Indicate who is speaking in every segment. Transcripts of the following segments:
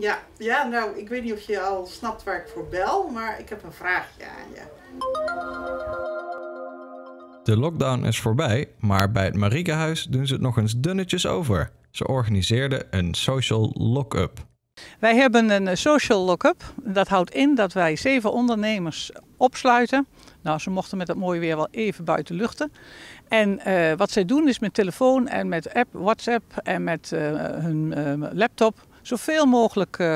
Speaker 1: Ja, ja, nou, ik weet niet of je al snapt waar ik voor bel, maar ik heb een vraagje aan je.
Speaker 2: De lockdown is voorbij, maar bij het Mariekehuis doen ze het nog eens dunnetjes over. Ze organiseerden een social lock-up.
Speaker 3: Wij hebben een social lock-up. Dat houdt in dat wij zeven ondernemers opsluiten. Nou, ze mochten met dat mooie weer wel even buiten luchten. En eh, wat zij doen is met telefoon en met app, WhatsApp en met eh, hun eh, laptop zoveel mogelijk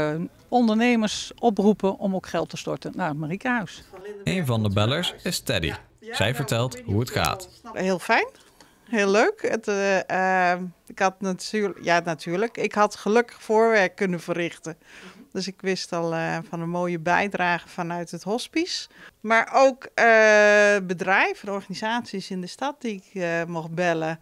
Speaker 3: ondernemers oproepen om ook geld te storten naar het Mariekehuis.
Speaker 2: Een van de bellers is Teddy. Zij vertelt hoe het gaat.
Speaker 1: Heel fijn heel leuk. Het, eh, ehm, ik had natuurlijk, ja natuurlijk, ik had gelukkig voorwerk kunnen verrichten. Dus ik wist al eh, van een mooie bijdrage vanuit het hospice. Maar ook eh, bedrijven, organisaties in de stad die ik mocht bellen.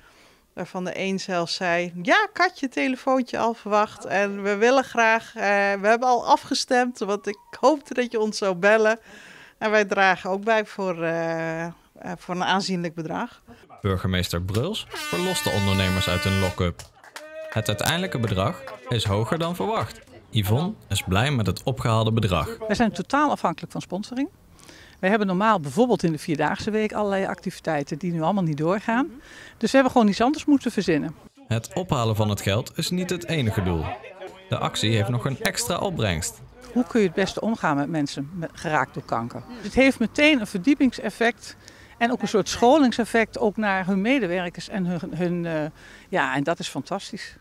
Speaker 1: Waarvan de een zelfs zei: Ja, Katje, telefoontje al verwacht. En we willen graag, we hebben al afgestemd, want ik hoopte dat je ons zou bellen. En wij dragen ook bij voor eh, voor een aanzienlijk bedrag.
Speaker 2: Burgemeester Bruls verlost de ondernemers uit hun lock-up. Het uiteindelijke bedrag is hoger dan verwacht. Yvonne is blij met het opgehaalde bedrag.
Speaker 3: Wij zijn totaal afhankelijk van sponsoring. We hebben normaal bijvoorbeeld in de Vierdaagse Week allerlei activiteiten die nu allemaal niet doorgaan. Dus we hebben gewoon iets anders moeten verzinnen.
Speaker 2: Het ophalen van het geld is niet het enige doel. De actie heeft nog een extra opbrengst.
Speaker 3: Hoe kun je het beste omgaan met mensen geraakt door kanker? Het heeft meteen een verdiepingseffect en ook een soort scholingseffect ook naar hun medewerkers en hun, hun eh, ja, en dat is fantastisch.